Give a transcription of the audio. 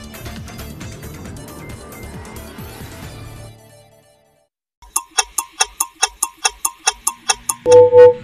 you